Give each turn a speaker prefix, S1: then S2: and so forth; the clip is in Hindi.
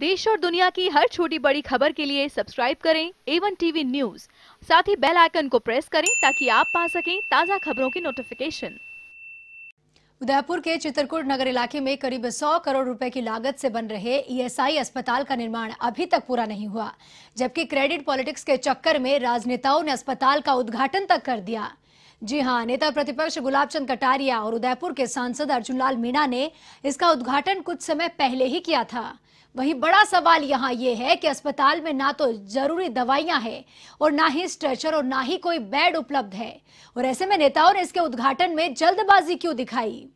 S1: देश और दुनिया की हर छोटी बड़ी खबर के लिए सब्सक्राइब करें एवन टीवी न्यूज
S2: साथ ही बेल आइकन को प्रेस करें ताकि आप पा सकें ताज़ा खबरों की नोटिफिकेशन उदयपुर के चित्रकूट नगर इलाके में करीब 100 करोड़ रुपए की लागत से बन रहे ईएसआई e अस्पताल का निर्माण अभी तक पूरा नहीं हुआ जबकि क्रेडिट पॉलिटिक्स के चक्कर में राजनेताओं ने अस्पताल का उद्घाटन तक कर दिया जी हाँ नेता प्रतिपक्ष गुलाब चंद कटारिया और उदयपुर के सांसद अर्जुनलाल मीणा ने इसका उद्घाटन कुछ समय पहले ही किया था वहीं बड़ा सवाल यहाँ ये है कि अस्पताल में ना तो जरूरी दवाइयां हैं और ना ही स्ट्रेचर और ना ही कोई बेड उपलब्ध है और ऐसे में नेताओं ने इसके उद्घाटन में जल्दबाजी क्यों दिखाई